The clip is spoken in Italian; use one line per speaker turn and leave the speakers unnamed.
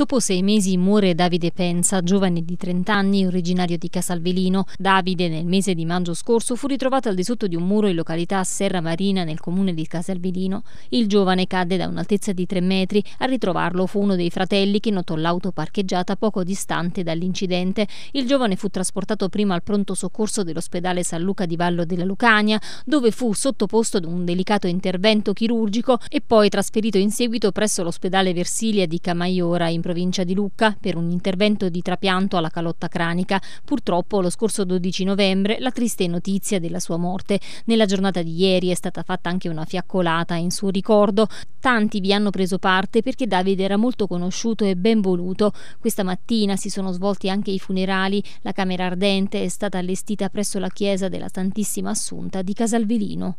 Dopo sei mesi muore Davide Pensa, giovane di 30 anni, originario di Casalvelino. Davide nel mese di maggio scorso fu ritrovato al di sotto di un muro in località Serra Marina nel comune di Casalvelino. Il giovane cadde da un'altezza di 3 metri. A ritrovarlo fu uno dei fratelli che notò l'auto parcheggiata poco distante dall'incidente. Il giovane fu trasportato prima al pronto soccorso dell'ospedale San Luca di Vallo della Lucania, dove fu sottoposto ad un delicato intervento chirurgico e poi trasferito in seguito presso l'ospedale Versilia di Camaiora in provincia provincia di Lucca per un intervento di trapianto alla calotta cranica. Purtroppo lo scorso 12 novembre la triste notizia della sua morte. Nella giornata di ieri è stata fatta anche una fiaccolata in suo ricordo. Tanti vi hanno preso parte perché Davide era molto conosciuto e ben voluto. Questa mattina si sono svolti anche i funerali. La camera ardente è stata allestita presso la chiesa della Santissima Assunta di Casalvelino.